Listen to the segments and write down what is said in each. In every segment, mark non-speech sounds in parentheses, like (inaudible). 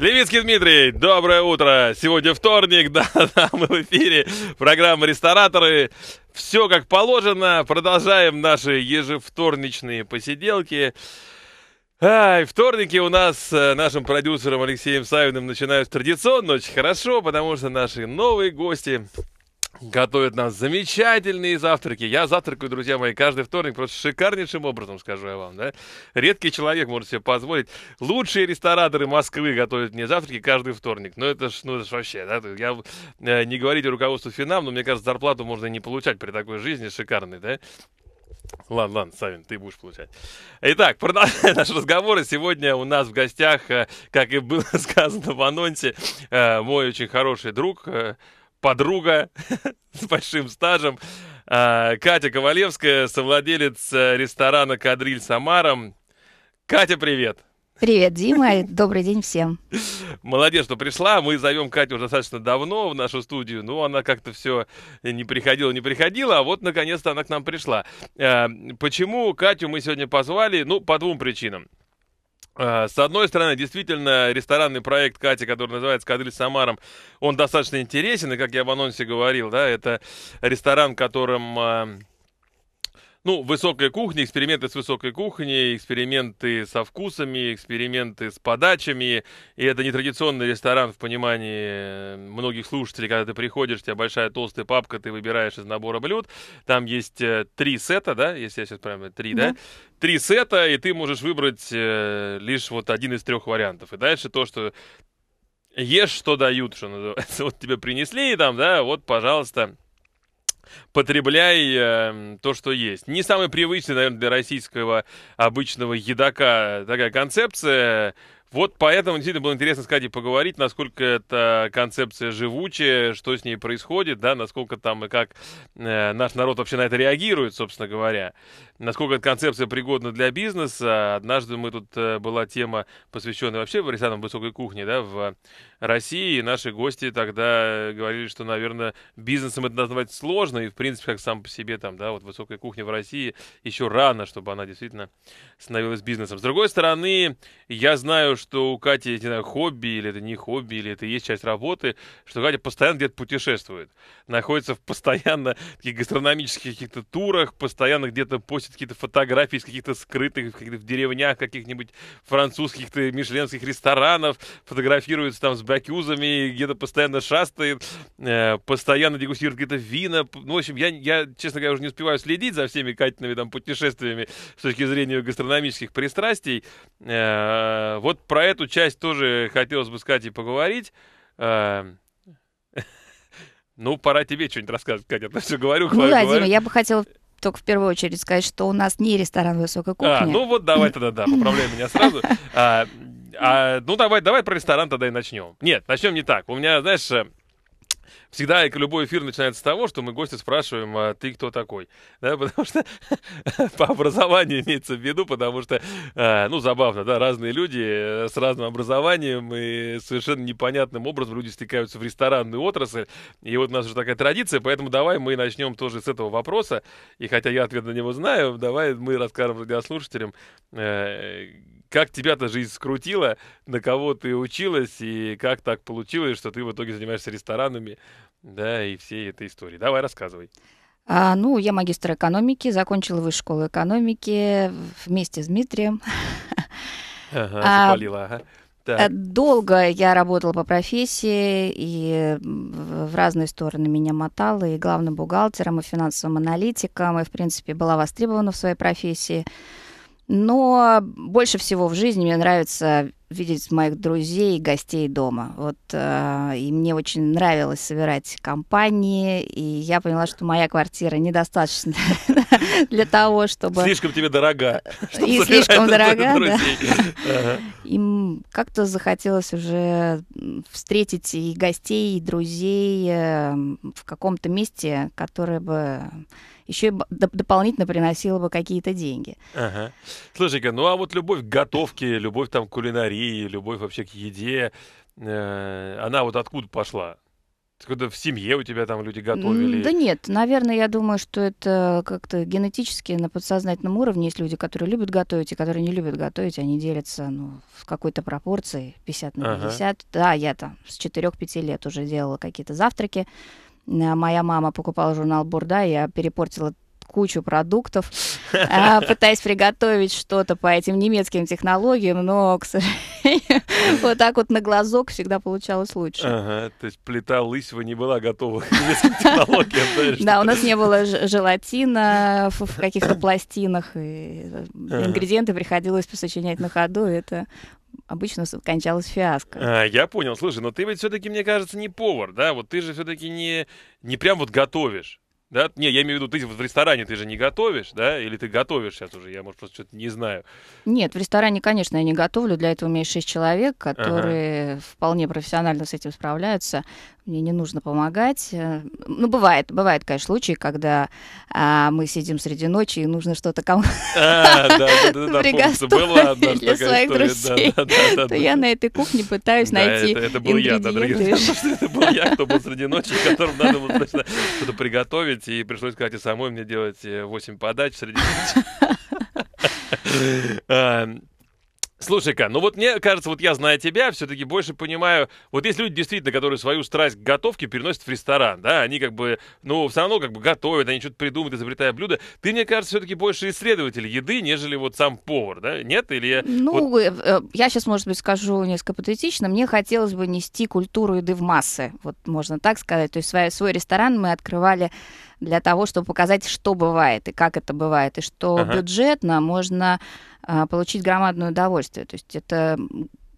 Левицкий Дмитрий, доброе утро! Сегодня вторник, да-да, (laughs) мы в эфире. Программа «Рестораторы». Все как положено. Продолжаем наши ежевторничные посиделки. Ай, вторники у нас с э, нашим продюсером Алексеем Савиным начинают традиционно очень хорошо, потому что наши новые гости готовят нас замечательные завтраки. Я завтракаю, друзья мои, каждый вторник, просто шикарнейшим образом, скажу я вам, да. Редкий человек может себе позволить. Лучшие рестораторы Москвы готовят мне завтраки каждый вторник. Ну, это ж, ну, это ж вообще, да. Я э, не говорите руководству Финам, но мне кажется, зарплату можно не получать при такой жизни шикарной, да. Ладно, ладно, Савин, ты будешь получать. Итак, продолжаем (laughs) наш разговор. сегодня у нас в гостях, э, как и было (laughs) сказано в анонсе, э, мой очень хороший друг, подруга (laughs) с большим стажем. А, Катя Ковалевская, совладелец э, ресторана «Кадриль Самаром». Катя, привет! Привет, Дима, добрый день всем. Молодец, что пришла. Мы зовем Катю уже достаточно давно в нашу студию, но она как-то все не приходила, не приходила, а вот наконец-то она к нам пришла. Э, почему Катю мы сегодня позвали? Ну, по двум причинам. А, с одной стороны, действительно, ресторанный проект Кати, который называется «Кадриль с Самаром», он достаточно интересен, и, как я в анонсе говорил, да, это ресторан, которым а, ну, высокая кухня, эксперименты с высокой кухней, эксперименты со вкусами, эксперименты с подачами. И это не традиционный ресторан в понимании э, многих слушателей, когда ты приходишь, у тебя большая толстая папка, ты выбираешь из набора блюд. Там есть э, три сета, да, если я сейчас правильно, три, да? да? Три сета, и ты можешь выбрать э, лишь вот один из трех вариантов. И дальше то, что ешь, что дают, что называется. (laughs) Вот тебе принесли, и там, да, вот, пожалуйста, потребляй э, то, что есть. Не самый привычный, наверное, для российского обычного едока такая концепция. Вот поэтому действительно было интересно с Катей поговорить, насколько эта концепция живучая, что с ней происходит, да, насколько там и как э, наш народ вообще на это реагирует, собственно говоря насколько эта концепция пригодна для бизнеса. Однажды мы тут э, была тема, посвященная вообще ресторанам высокой кухни, да, в России. И наши гости тогда э, говорили, что, наверное, бизнесом это назвать сложно, и, в принципе, как сам по себе, там, да, вот высокая кухня в России еще рано, чтобы она действительно становилась бизнесом. С другой стороны, я знаю, что у Кати, не знаю, хобби, или это не хобби, или это есть часть работы, что Катя постоянно где-то путешествует, находится в постоянно таких гастрономических каких-то турах, постоянно где-то после значит, какие-то фотографии из каких-то скрытых, каких-то в деревнях каких-нибудь французских то мишленских ресторанов, фотографируется там с бакюзами, где-то постоянно шастает, э, постоянно дегустирует какие то вина. Ну, в общем, я, я, честно говоря, уже не успеваю следить за всеми Катиными там путешествиями с точки зрения гастрономических пристрастий. Э, вот про эту часть тоже хотелось бы сказать и поговорить. Э, (laughs) ну, пора тебе что-нибудь рассказывать, Катя. Я а все говорю, говорю. Ну да, говорю. Дима, я бы хотела только в первую очередь сказать, что у нас не ресторан высокой а, кухни. А, ну вот давай тогда, да, поправляй меня сразу. А, а, ну давай, давай про ресторан тогда и начнем. Нет, начнем не так. У меня, знаешь, э, всегда и любой эфир начинается с того, что мы гости спрашиваем, а ты кто такой? (laughs) Да, потому что (laughs) по образованию имеется в виду, потому что, а, ну, забавно, да, разные люди э, с разным образованием и совершенно непонятным образом люди стекаются в ресторанную отрасль. И вот у нас уже такая традиция, поэтому давай мы начнем тоже с этого вопроса. И хотя я ответ на него знаю, давай мы расскажем радиослушателям, э, как тебя-то жизнь скрутила, на кого ты училась и как так получилось, что ты в итоге занимаешься ресторанами да, и всей этой истории. Давай рассказывай. А, ну, я магистр экономики, закончила высшую школу экономики вместе с Дмитрием. (laughs) Ага, а, запалила, ага. Так. Э, долго я работала по профессии и в разные стороны меня мотала и главным бухгалтером, и финансовым аналитиком, и, в принципе, была востребована в своей профессии. Но больше всего в жизни мне нравится видеть моих друзей и гостей дома. Вот, э, и мне очень нравилось собирать компании, и я поняла, что моя квартира недостаточна (laughs) для того, чтобы... Слишком тебе дорога. (laughs) И слишком дорога, да. Ага. Им как-то захотелось уже встретить и гостей, и друзей э, в каком-то месте, которое бы еще и дополнительно приносила бы какие-то деньги. Ага. слушай ну а вот любовь к готовке, любовь там к кулинарии, любовь вообще к еде, э, она вот откуда пошла? Откуда в семье у тебя там люди готовили? Да нет, наверное, я думаю, что это как-то генетически на подсознательном уровне есть люди, которые любят готовить и которые не любят готовить, они делятся ну, в какой-то пропорции 50 на 50. Ага. Да, я там с 4-5 лет уже делала какие-то завтраки, Э, моя мама покупала журнал «Бурда», я перепортила кучу продуктов, (laughs) а, пытаясь приготовить что-то по этим немецким технологиям, но, к сожалению, (laughs) вот так вот на глазок всегда получалось лучше. Ага, то есть плита лысьего не была готова к немецким технологиям. Да, у нас не было желатина в каких-то пластинах, и э, ингредиенты приходилось посочинять на ходу, это обычно заканчивалась фиаско. А, я понял, слушай, но ты ведь все-таки, мне кажется, не повар, да? Вот ты же все-таки не, не прям вот готовишь. Да? Не, я имею в виду, ты в ресторане ты же не готовишь, да? Или ты готовишь сейчас уже? Я, может, просто что-то не знаю. Нет, в ресторане, конечно, я не готовлю. Для этого у меня есть шесть человек, которые ага. вполне профессионально с этим справляются мне не нужно помогать. Э, ну, бывает, бывает, конечно, случаи, когда а, мы сидим среди ночи, и нужно что-то кому-то а, приготовить для своих друзей. То я на этой кухне пытаюсь найти Это был я, да, дорогие Это был я, кто был среди ночи, которому надо было что-то приготовить, и пришлось, кстати, самой мне делать 8 э, подач среди ночи. (laughs) Эм, Слушай-ка, ну вот мне кажется, вот я, зная тебя, все-таки больше понимаю, вот есть люди действительно, которые свою страсть к готовке переносят в ресторан, да, они как бы, ну, все равно как бы готовят, они что-то придумывают, изобретая блюда. Ты, мне кажется, все-таки больше исследователь еды, нежели вот сам повар, да? Нет? Или я... Ну, вот... Э, э, я сейчас, может быть, скажу несколько патетично, мне хотелось бы нести культуру еды в массы, вот можно так сказать. То есть свой, свой ресторан мы открывали для того, чтобы показать, что бывает и как это бывает, и что ага. бюджетно можно а, получить громадное удовольствие. То есть это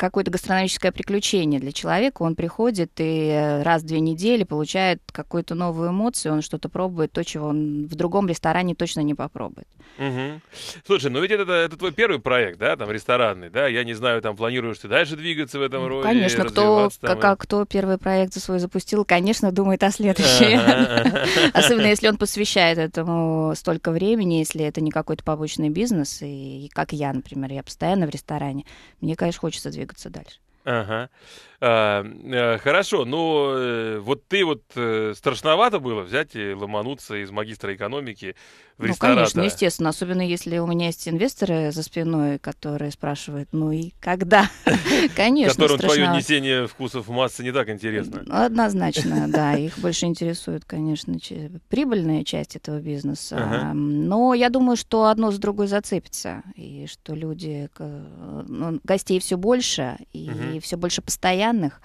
какое-то гастрономическое приключение для человека. Он приходит и раз в две недели получает какую-то новую эмоцию, он что-то пробует, то, чего он в другом ресторане точно не попробует. Угу. Слушай, ну ведь это, это твой первый проект, да, там ресторанный, да? Я не знаю, там планируешь ты дальше двигаться в этом ну, роде? Конечно, кто, там, э. как, и... кто первый проект за свой запустил, конечно, думает о следующем. Особенно если он посвящает этому столько времени, если это не какой-то побочный бизнес. И как я, например, я постоянно в ресторане. Мне, конечно, хочется двигаться двигаться дальше. Ага. А, э, хорошо, но э, вот ты вот э, страшновато было взять и ломануться из магистра экономики в ну, ресторан. Ну, конечно, естественно, особенно если у меня есть инвесторы за спиной, которые спрашивают, ну и когда? (laughs) Конечно, Которым твое несение вкусов массы не так интересно. Ну, однозначно, да, их больше интересует, конечно, прибыльная часть этого бизнеса. Но я думаю, что одно с другой зацепится, и что люди, ну, гостей все больше, и все больше постоянно данных.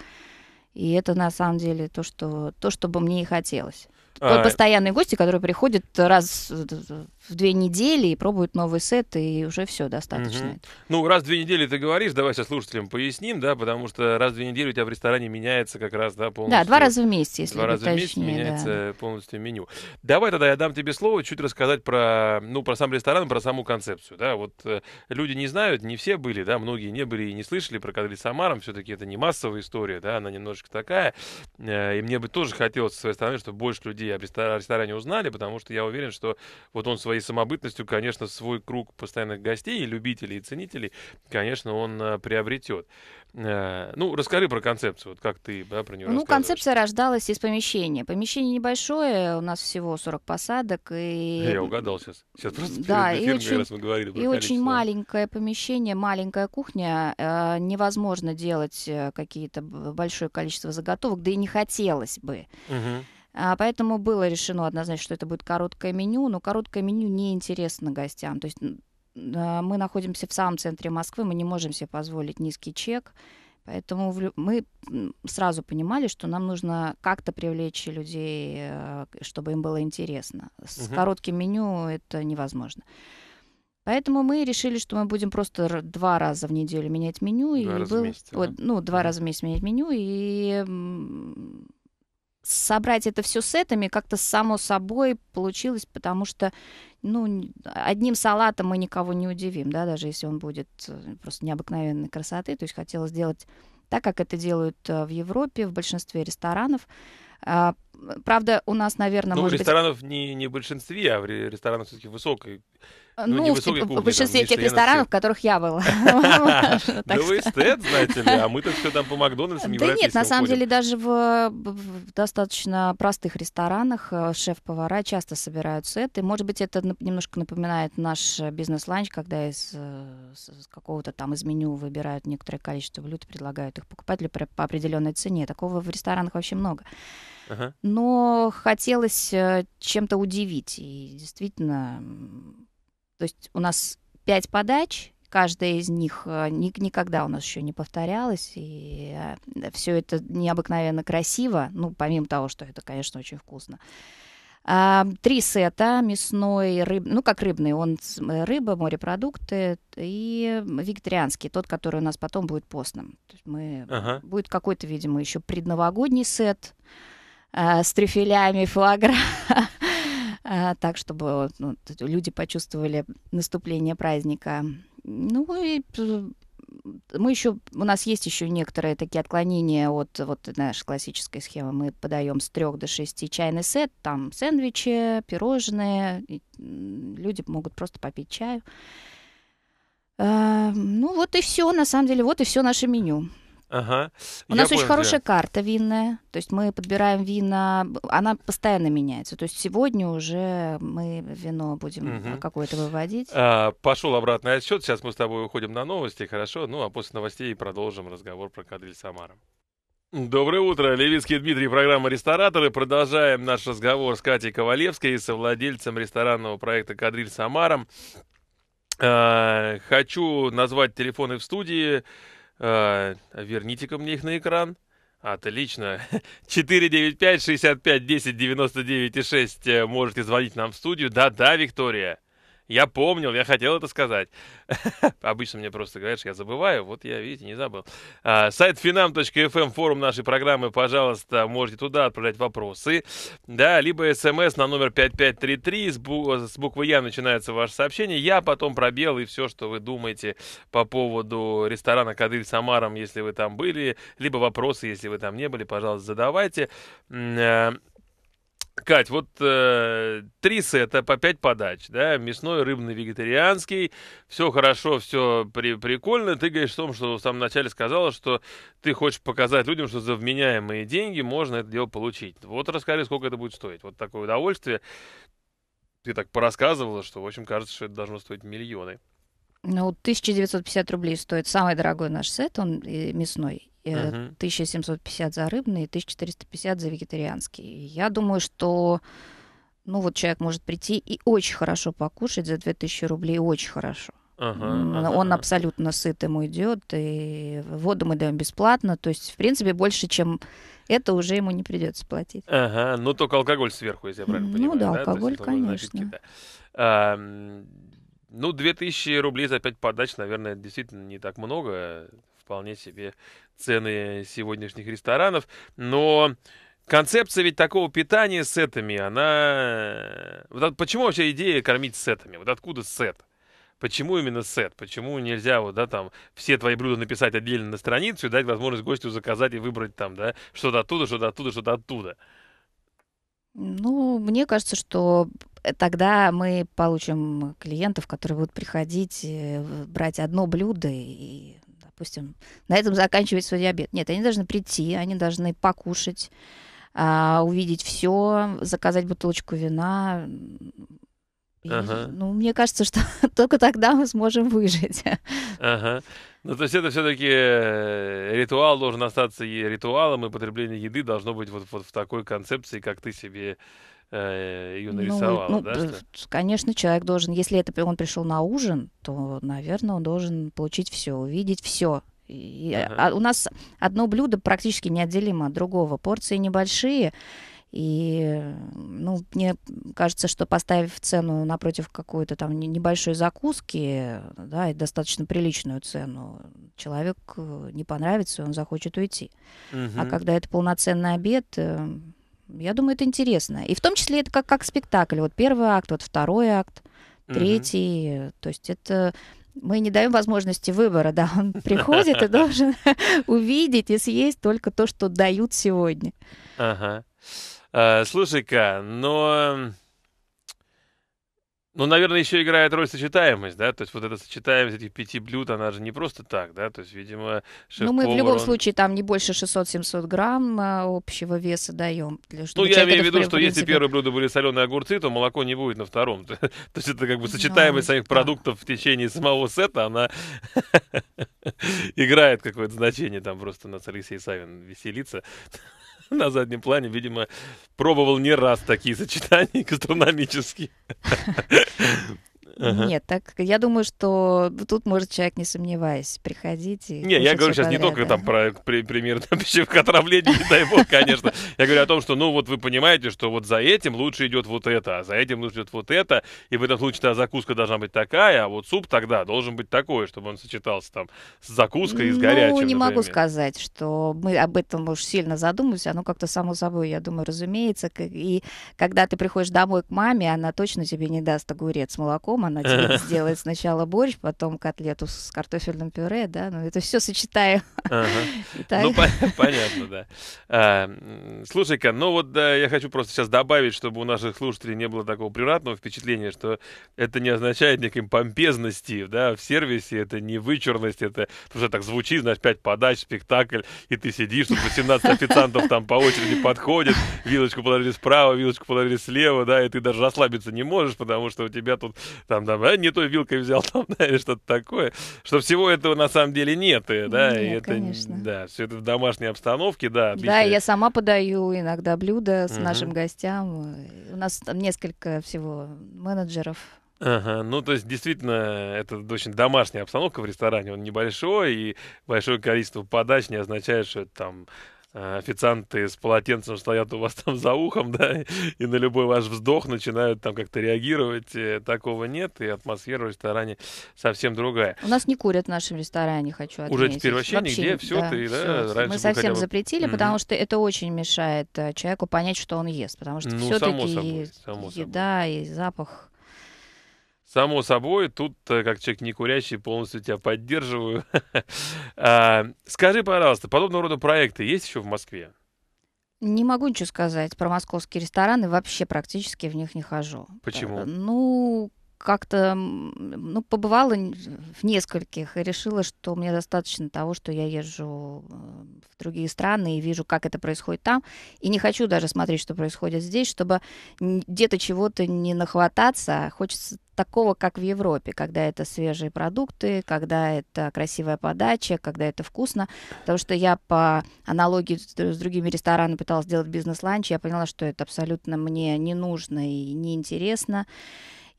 И это на самом деле то, что, то, что бы мне и хотелось. Твой а, постоянные гости, которые приходят раз в две недели и пробуют новый сет, и уже все достаточно. Угу. Ну, раз в две недели ты говоришь, давай сейчас слушателям поясним, да, потому что раз в две недели у тебя в ресторане меняется как раз, да, полностью. Да, два раза в месяц, если Два раза в месяц меняется да. полностью меню. Давай тогда я дам тебе слово чуть рассказать про, ну, про сам ресторан, про саму концепцию, да, вот э, люди не знают, не все были, да, многие не были и не слышали про Кадриль Самаром, все-таки это не массовая история, да, она немножечко такая, э, и мне бы тоже хотелось со своей стороны, чтобы больше людей людей об ресторане узнали, потому что я уверен, что вот он своей самобытностью, конечно, свой круг постоянных гостей, и любителей, и ценителей, конечно, он э, приобретет. Э, ну, расскажи про концепцию, вот как ты да, про нее Ну, концепция рождалась из помещения. Помещение небольшое, у нас всего 40 посадок. И... (laughs) Я угадал сейчас. Сейчас просто да, и очень, раз мы говорили про И количество. очень маленькое помещение, маленькая кухня. Э, невозможно делать э, какие-то большое количество заготовок, да и не хотелось бы. Угу. А, поэтому было решено однозначно, что это будет короткое меню, но короткое меню не интересно гостям. То есть а, мы находимся в самом центре Москвы, мы не можем себе позволить низкий чек. Поэтому мы сразу понимали, что нам нужно как-то привлечь людей, э, чтобы им было интересно. С угу. коротким меню это невозможно. Поэтому мы решили, что мы будем просто два раза в неделю менять меню. Два и раза был, в месяц. Вот, да? Ну, два раза в месяц менять меню. И собрать это все сетами как-то само собой получилось, потому что ну, одним салатом мы никого не удивим, да, даже если он будет э, просто необыкновенной красоты. То есть хотела сделать так, как это делают э, в Европе, в большинстве ресторанов. А, правда, у нас, наверное, ну, может ресторанов быть... не, не в большинстве, а в ресторанах все-таки высокой а, ну, ну в, в большинстве тех ресторанов, в которых я была. (laughs) Да вы эстет, знаете ли, а мы-то все там по Макдональдсам Да нет, на самом деле даже в достаточно простых ресторанах э, шеф-повара часто собирают сеты. Может быть, это немножко напоминает наш э, бизнес-ланч, когда из э, какого-то там из меню выбирают некоторое количество блюд, и предлагают их покупателю по определенной цене. Такого в ресторанах вообще много. Но хотелось чем-то удивить. И действительно, то есть у нас пять подач, каждая из них э, никогда у нас еще не повторялась, и э, все это необыкновенно красиво, ну, помимо того, что это, конечно, очень вкусно. А, три сета мясной, рыб, ну как рыбный, он э, рыба, морепродукты и вегетарианский, тот, который у нас потом будет постным. То есть мы ага. будет какой-то, видимо, еще предновогодний сет с трюфелями, флагра. (laughs) А, так, чтобы ну, люди почувствовали наступление праздника. Ну и мы еще, у нас есть еще некоторые такие отклонения от вот нашей классической схемы. Мы подаем с трех до шести чайный сет, там сэндвичи, пирожные. Люди могут просто попить чаю. А, ну вот и все, на самом деле, вот и все наше меню. Ага. У Я нас понял, очень хорошая где. карта винная, то есть мы подбираем вина, она постоянно меняется. То есть сегодня уже мы вино будем угу. какое-то выводить. А, пошел обратный отсчет, сейчас мы с тобой уходим на новости, хорошо? Ну а после новостей продолжим разговор про Кадриль Самара. Доброе утро, Левицкий Дмитрий, программа «Рестораторы». Продолжаем наш разговор с Катей Ковалевской, и совладельцем ресторанного проекта «Кадриль Самаром». А, хочу назвать телефоны в студии. Э, а, Верните-ка мне их на экран. Отлично. 495-65-10-99 (laughs) и 6. Э, можете звонить нам в студию. Да-да, Виктория. Я помнил, я хотел это сказать. (laughs) Обычно мне просто говорят, что я забываю. Вот я, видите, не забыл. А, сайт finam.fm, эм, форум нашей программы. Пожалуйста, можете туда отправлять вопросы. Да, либо смс на номер 5533. С, буквы «Я» начинается ваше сообщение. Я потом пробел и все, что вы думаете по поводу ресторана «Кадырь Самаром», если вы там были. Либо вопросы, если вы там не были, пожалуйста, задавайте. Э, Кать, вот э, три сета по пять подач, да, мясной, рыбный, вегетарианский, все хорошо, все при, прикольно. Ты говоришь о том, что в самом начале сказала, что ты хочешь показать людям, что за вменяемые деньги можно это дело получить. Вот расскажи, сколько это будет стоить. Вот такое удовольствие. Ты так порассказывала, что, в общем, кажется, что это должно стоить миллионы. Ну, 1950 рублей стоит самый дорогой наш сет, он мясной. 1750 э, за рыбный 1450 за вегетарианский. Я думаю, что ну вот человек может прийти и очень хорошо покушать за 2000 рублей, очень хорошо. Ага, ага. Он абсолютно сыт, ему идет, и воду мы даем бесплатно. То есть, в принципе, больше, чем это, уже ему не придется платить. Ага, ну только алкоголь сверху, если я правильно ну понимаю. Ну да, да? алкоголь, есть, конечно. Напитки, да. а, ну, 2000 рублей за 5 подач, наверное, действительно не так много. Э, вполне себе цены сегодняшних ресторанов, но концепция ведь такого питания сетами, она... Вот почему вообще идея кормить сетами? Вот откуда сет? Почему именно сет? Почему нельзя вот, да, там, все твои блюда написать отдельно на страницу и дать возможность гостю заказать и выбрать там, да, что-то оттуда, что-то оттуда, что-то оттуда? Ну, мне кажется, что тогда мы получим клиентов, которые будут приходить, э, брать одно блюдо и допустим, на этом заканчивать свой диабет. Нет, они должны прийти, они должны покушать, а, увидеть все, заказать бутылочку вина. И, ага. Ну, мне кажется, что (laughs) только тогда мы сможем выжить. Ага. Ну, то есть это все-таки э, ритуал должен остаться и ритуалом, и потребление еды должно быть вот, вот в такой концепции, как ты себе Э, ее ну, нарисовала, ну, ну, да? Конечно, человек должен, если это он пришел на ужин, то, наверное, он должен получить все, увидеть все. И, э, ага. а, у нас одно блюдо практически неотделимо от другого. Порции небольшие. И, ну, мне кажется, что поставив цену напротив какой-то там небольшой закуски, да, и достаточно приличную цену, человек э, не понравится, он захочет уйти. Угу. А когда это полноценный обед, я думаю, это интересно. И в том числе это как, как спектакль. Вот первый акт, вот второй акт, третий. Угу. То есть это мы не даем возможности выбора, да, он (laughs) приходит и должен (laughs) увидеть и съесть только то, что дают сегодня. Ага. А, слушай-ка, но ну, наверное, еще играет роль сочетаемость, да, то есть вот эта сочетаемость этих пяти блюд, она же не просто так, да, то есть, видимо, Ну, мы в любом он... случае там не больше 600-700 грамм а, общего веса даем. Для, ну, я имею в виду, что если первое блюдо были соленые огурцы, то молоко не будет на втором. (laughs) то есть это как бы сочетаемость самих продуктов в течение самого сета, она (laughs) играет какое-то значение, там просто на нас Алексей Савин веселится. (laughs) на заднем плане, видимо, пробовал не раз такие сочетания (laughs) гастрономические. Ага. Нет, так я думаю, что тут может человек, не сомневаясь, приходить и. Не, я говорю сейчас подряд, не только там про при, пример там, (laughs) пищевкотравления, не дай бог, конечно. Я говорю о том, что ну вот вы понимаете, что вот за этим лучше идет вот это, а за этим лучше идет вот это. И в этом случае та закуска должна быть такая, а вот суп тогда должен быть такой, чтобы он сочетался там с закуской и с ну, горячим. Ну, не могу сказать, что мы об этом уж сильно задумываемся. Оно как-то само собой, я думаю, разумеется. И когда ты приходишь домой к маме, она точно тебе не даст огурец с молоком, она тебе э. сделает сначала борщ, потом котлету с картофельным пюре, да, ну это все сочетаю. (laughs) Ну, понятно, да. А, слушай-ка, ну вот я хочу просто сейчас добавить, чтобы у наших слушателей не было такого превратного впечатления, что это не означает некой помпезности, да, в сервисе, это не вычурность, это уже так звучит, знаешь, пять подач, спектакль, и ты сидишь, тут 18 официантов там по очереди подходят, вилочку положили справа, вилочку положили слева, да, и ты даже расслабиться не можешь, потому что у тебя тут там, там, а, не той вилкой взял, (laughs) там, да, или что-то такое. Что всего этого на самом деле нет, э, и, да, нет, и это, конечно. да, все это в домашней обстановке, да. Отличает. Да, я сама подаю иногда блюда с угу. нашим гостям. У нас там несколько всего менеджеров. Ага, ну то есть действительно это очень домашняя обстановка в ресторане, он небольшой, и большое количество подач не означает, что это там Э, официанты с полотенцем стоят у вас (laughs) там за ухом, да, и на любой ваш вздох начинают там как-то реагировать. Э, такого нет, и атмосфера в ресторане совсем другая. У нас не курят в нашем ресторане, хочу отметить. Уже теперь вообще, вообще нигде, все, да, ты, да, все. раньше Мы совсем бы... запретили, mm-hmm. потому что это очень мешает э, человеку понять, что он ест, потому что ну, все-таки еда собой. и запах Само собой, тут, э, как человек не курящий, полностью тебя поддерживаю. (laughs) А, скажи, пожалуйста, подобного рода проекты есть еще в Москве? Не могу ничего сказать про московские рестораны, вообще практически в них не хожу. Почему? Э, ну, как-то ну, побывала в нескольких и решила, что мне достаточно того, что я езжу в другие страны и вижу, как это происходит там. И не хочу даже смотреть, что происходит здесь, чтобы где-то чего-то не нахвататься. Хочется такого, как в Европе, когда это свежие продукты, когда это красивая подача, когда это вкусно. Потому что я по аналогии с другими ресторанами пыталась сделать бизнес-ланч, я поняла, что это абсолютно мне не нужно и неинтересно. интересно.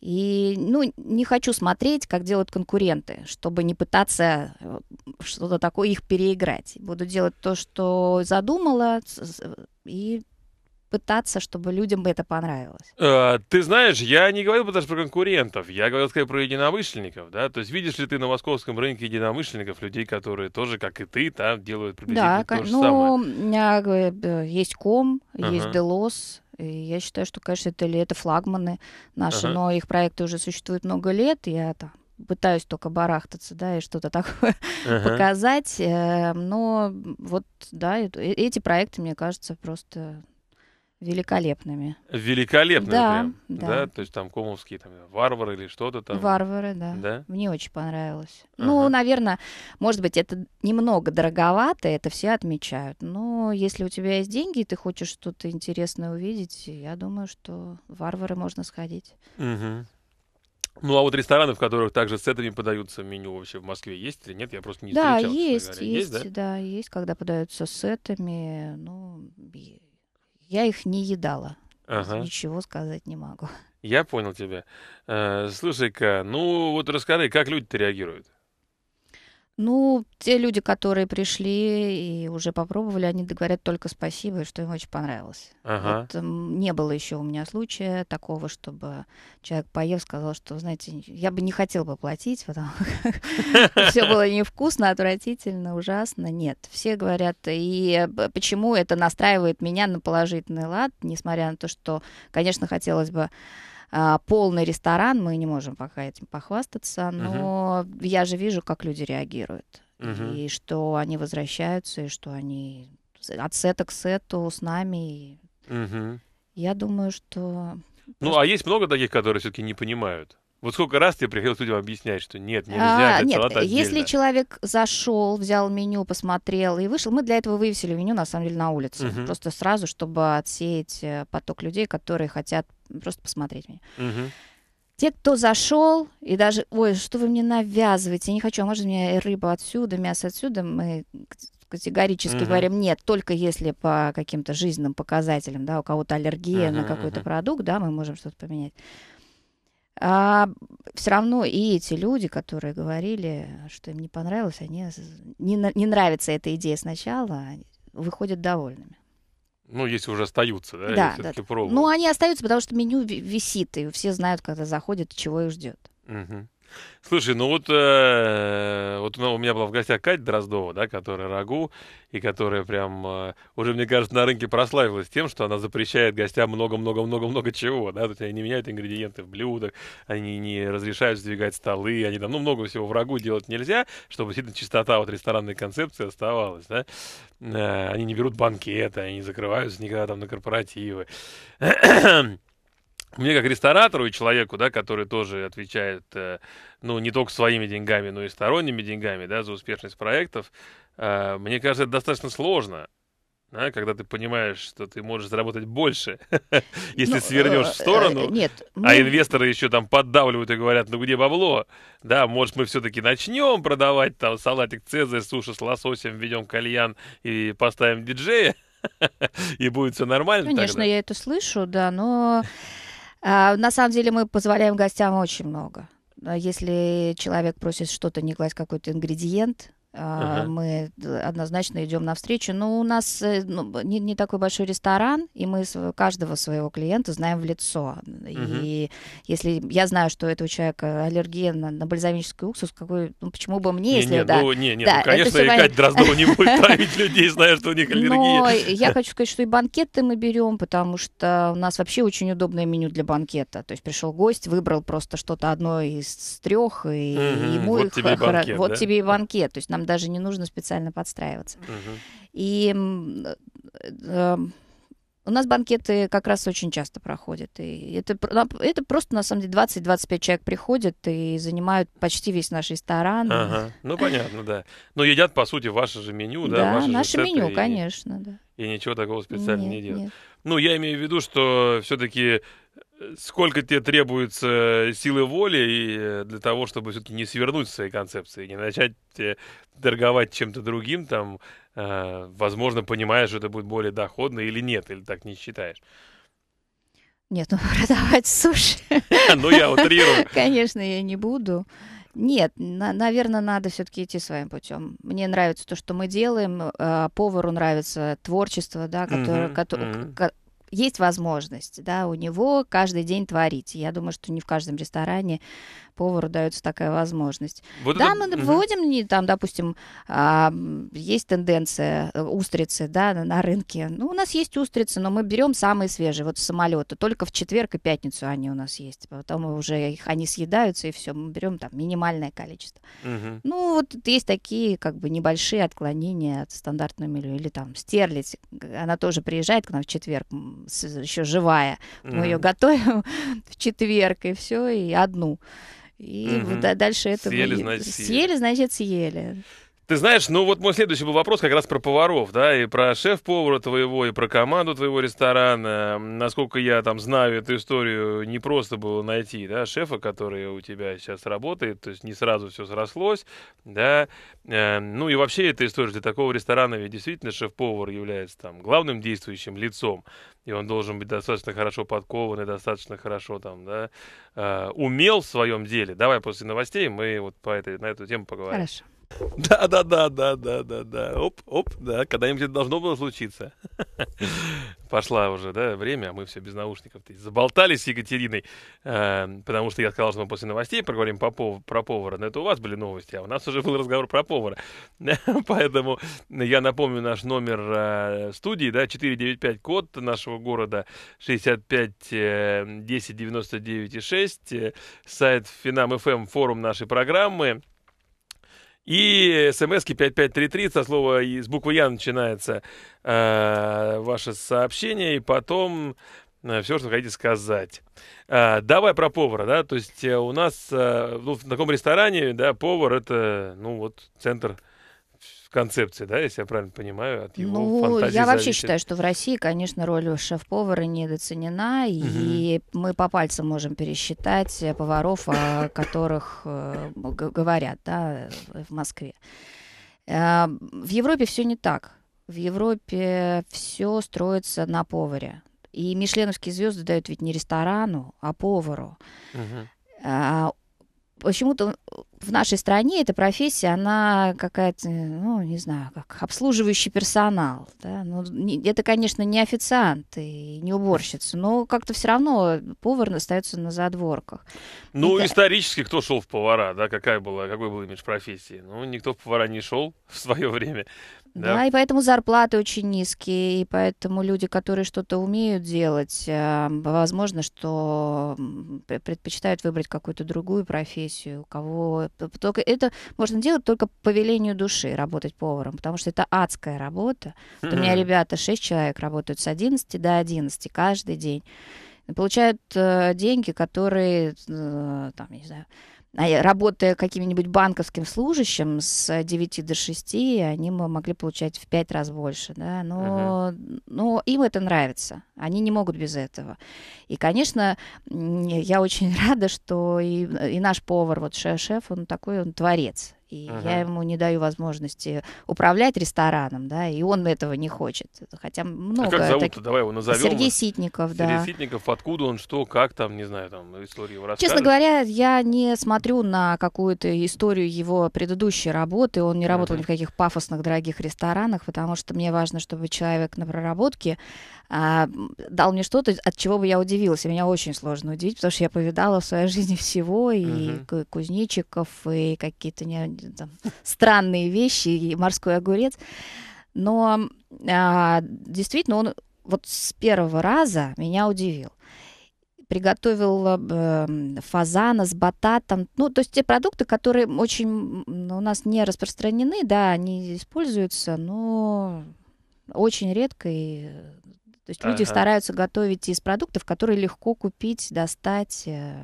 И, ну, не хочу смотреть, как делают конкуренты, чтобы не пытаться э, что-то такое их переиграть. Буду делать то, что задумала, и пытаться, чтобы людям бы это понравилось. Э, ты знаешь, я не говорил даже про конкурентов, я говорил скорее про единомышленников, да? То есть видишь ли ты на московском рынке единомышленников, людей, которые тоже, как и ты, там делают приблизительно да, то же ну, самое? Да, ну, э, есть Ком, ага. есть Делос, и я считаю, что, конечно, это, это флагманы наши, ага. но их проекты уже существуют много лет. Я там пытаюсь только барахтаться, да, и что-то (laughs) такое ага. показать. Э, но вот, да, эти проекты, мне кажется, просто Великолепными. Великолепными да, прям. Да. да. То есть там комовские там, варвары или что-то там. Варвары, да. да? Мне очень понравилось. Ну, ага. Ну, наверное, может быть, это немного дороговато, это все отмечают. Но если у тебя есть деньги, и ты хочешь что-то интересное увидеть, я думаю, что варвары можно сходить. Угу. Ну, а вот рестораны, в которых также сетами подаются меню вообще в Москве, есть или нет? Я просто не да, встречал. Есть, есть, есть, да, есть, когда подаются сетами. Ну, я их не едала. Ага. Ничего сказать не могу. Я понял тебя. Э, слушай-ка, ну вот расскажи, как люди-то реагируют? Ну, те люди, которые пришли и уже попробовали, они говорят только спасибо, что им очень понравилось. Ага. Вот, э, не было еще у меня случая такого, чтобы человек поев сказал, что, знаете, я бы не хотел бы платить, потому что (laughs) все (laughs) было невкусно, отвратительно, ужасно. Нет, все говорят, и почему это настраивает меня на положительный лад, несмотря на то, что, конечно, хотелось бы а, полный ресторан, мы не можем пока этим похвастаться, но угу. я же вижу, как люди реагируют. Угу. И что они возвращаются, и что они от сета к сету с нами. И... Угу. Я думаю, что... Ну, а есть много таких, которые все-таки не понимают? Вот сколько раз тебе приходилось людям объяснять, что нет, нельзя а, нет, салат отдельно. Если человек зашел, взял меню, посмотрел и вышел, мы для этого вывесили меню, на самом деле, на улице. Угу. Просто сразу, чтобы отсеять э, поток людей, которые хотят просто посмотреть меня. Угу. Те, кто зашел, и даже, ой, что вы мне навязываете, я не хочу, а может, мне рыба отсюда, мясо отсюда, мы категорически uh говорим нет, только если по каким-то жизненным показателям, да, у кого-то аллергия uh на какой-то uh продукт, да, мы можем что-то поменять. А, все равно и эти люди, которые говорили, что им не понравилось, они не, не нравится эта идея сначала, а выходят довольными. Ну, если уже остаются, да? Да, да. Пробуют. Ну, они остаются, потому что меню висит, и все знают, когда заходят, чего их ждет. Угу. Слушай, ну вот, э, вот ну, у меня была в гостях Катя Дроздова, да, которая рагу, и которая прям э, уже, мне кажется, на рынке прославилась тем, что она запрещает гостям много-много-много-много чего, да, то есть они не меняют ингредиенты в блюдах, они не разрешают сдвигать столы, они там, ну, много всего в рагу делать нельзя, чтобы действительно чистота вот ресторанной концепции оставалась, да. Э, они не берут банкеты, они не закрываются никогда там на корпоративы мне как ресторатору и человеку, да, который тоже отвечает, э, ну, не только своими деньгами, но и сторонними деньгами, да, за успешность проектов, э, мне кажется, это достаточно сложно. Да, когда ты понимаешь, что ты можешь заработать больше, (laughs) если ну, свернешь в э, сторону, а инвесторы еще там поддавливают и говорят, ну где бабло? Да, может мы все-таки начнем продавать там салатик Цезарь, суши с лососем, ведем кальян и поставим диджея, (laughs) и будет все нормально. Конечно, я это слышу, да, но а, на самом деле мы позволяем гостям очень много. Если человек просит что-то не класть, какой-то ингредиент, Ага. А, мы однозначно идем навстречу. Но ну, у нас э, ну, не, не такой большой ресторан, и мы каждого своего клиента знаем в лицо. Угу. И если я знаю, что у этого человека аллергия на, на бальзамический уксус, какой, ну, почему бы мне, не, если не, да? Ну, не, не, да, ну, конечно, и Кать Дроздова не будет (laughs) травить людей, зная, что у них аллергия. Но я (laughs) хочу сказать, что и банкеты мы берем, потому что у нас вообще очень удобное меню для банкета. То есть пришел гость, выбрал просто что-то одно из трех, и ему вот Вот тебе и банкет. То есть нам даже не нужно специально подстраиваться. Uh-huh. И э, э у нас банкеты как раз очень часто проходят. И это, это просто, на самом деле, 20-25 человек приходят и занимают почти весь наш ресторан. Ага. Ну, понятно, да. Но ну, едят, по сути, ваше же меню, да? Да, ваше наше меню, и, конечно, да. И ничего такого специально нет, не делают. Нет. Ну, я имею в виду, что все-таки э, сколько тебе требуется э, силы воли и э, для того, чтобы все-таки не свернуть своей концепции, не начать торговать чем-то другим, там, возможно, понимаешь, что это будет более доходно или нет, или так не считаешь. Нет, ну (laughs) продавать суши. (laughs) Ну, я утрирую. (laughs) Конечно, я не буду. Нет, на, наверное, надо все-таки идти своим путем. Мне нравится то, что мы делаем, э, а повару нравится творчество, да, которое, mm-hmm. Ко- mm-hmm. есть возможность, да, у него каждый день творить. Я думаю, что не в каждом ресторане повару дается такая возможность. Вот да, это... мы угу. выводим, не, там, допустим, а, есть тенденция э, устрицы да, на, рынке. Ну, у нас есть устрицы, но мы берем самые свежие, вот самолеты Только в четверг и пятницу они у нас есть. Потом уже их, они съедаются, и все, мы берем там минимальное количество. Угу. Ну, вот есть такие как бы небольшие отклонения от стандартного меню. Или там стерлиц. она тоже приезжает к нам в четверг, еще живая. Мы угу. ее готовим (laughs) в четверг, и все, и одну. И угу. дальше это съели, вы... значит, съели. съели, значит, съели. Ты знаешь, ну вот мой следующий был вопрос как раз про поваров, да, и про шеф-повара твоего, и про команду твоего ресторана. Насколько я там знаю эту историю, не просто было найти, да, шефа, который у тебя сейчас работает, то есть не сразу все срослось, да. Э, ну и вообще эта история для такого ресторана, ведь действительно шеф-повар является там главным действующим лицом, и он должен быть достаточно хорошо подкован и достаточно хорошо там, да, э, умел в своем деле. Давай после новостей мы вот по этой, на эту тему поговорим. Хорошо. Да, да, да, да, да, да, да. Оп, оп, да, когда-нибудь это должно было случиться. (laughs) Пошла уже, да, время, а мы все без наушников. Заболтались с Екатериной, э, потому что я сказал, что мы после новостей поговорим по пов- про повара. Но это у вас были новости, а у нас уже был разговор про повара. (laughs) Поэтому я напомню наш номер э, студии, да, 495 код нашего города 65 10 99 6. сайт Финам FM, эм, форум нашей программы. И СМСки 5533, со слова из буквы Я начинается э, ваше сообщение, и потом э, все, что хотите сказать. А, давай про повара, да, то есть э, у нас ну, в таком ресторане, да, повар это, ну вот, центр концепции, да, если я правильно понимаю, от его ну, фантазии я вообще зависит. считаю, что в России, конечно, роль шеф-повара недооценена, угу. и мы по пальцам можем пересчитать э, поваров, о которых э, говорят, да, э, в Москве. В Европе все не так. В Европе все строится на поваре. И мишленовские звезды дают ведь не ресторану, а повару. Угу почему-то э, в нашей стране эта профессия, она какая-то, ну, не знаю, как обслуживающий персонал. Да? Ну, не, это, конечно, не официант и не уборщица, но как-то все равно повар остается на задворках. Ну, и, исторически да. кто шел в повара, да, какая была, какой был имидж профессии? Ну, никто в повара не шел в свое время. Да. да, и поэтому зарплаты очень низкие, и поэтому люди, которые что-то умеют делать, э, возможно, что предпочитают выбрать какую-то другую профессию, кого только это можно делать только по велению души, работать поваром, потому что это адская работа. Вот у меня ребята 6 человек работают с 11 до 11 каждый день. Получают э, деньги, которые, э, там, не знаю, а, работая каким-нибудь банковским служащим с 9 до 6, они могли получать в 5 раз больше, да, но, uh-huh. но им это нравится, они не могут без этого. И, конечно, я очень (laughs) рада, что и, и наш повар, вот шеф, он такой, он творец, и ага. я ему не даю возможности управлять рестораном, да, и он этого не хочет. Хотя много. А как зовут так... Давай его назовем. Сергей Ситников, Сергей да. Сергей Ситников, откуда он, что, как там, не знаю, там историю его Честно говоря, я не смотрю на какую-то историю его предыдущей работы. Он не работал ага. ни в каких пафосных дорогих ресторанах, потому что мне важно, чтобы человек на проработке а, дал мне что-то, от чего бы я удивилась. меня очень сложно удивить, потому что я повидала в своей жизни всего, и uh-huh. кузнечиков, и какие-то не, там, странные вещи, и морской огурец. Но а, действительно, он вот с первого раза меня удивил приготовил э, фазана с бататом. Ну, то есть те продукты, которые очень у нас не распространены, да, они используются, но очень редко и то есть люди ага. стараются готовить из продуктов, которые легко купить, достать. Э,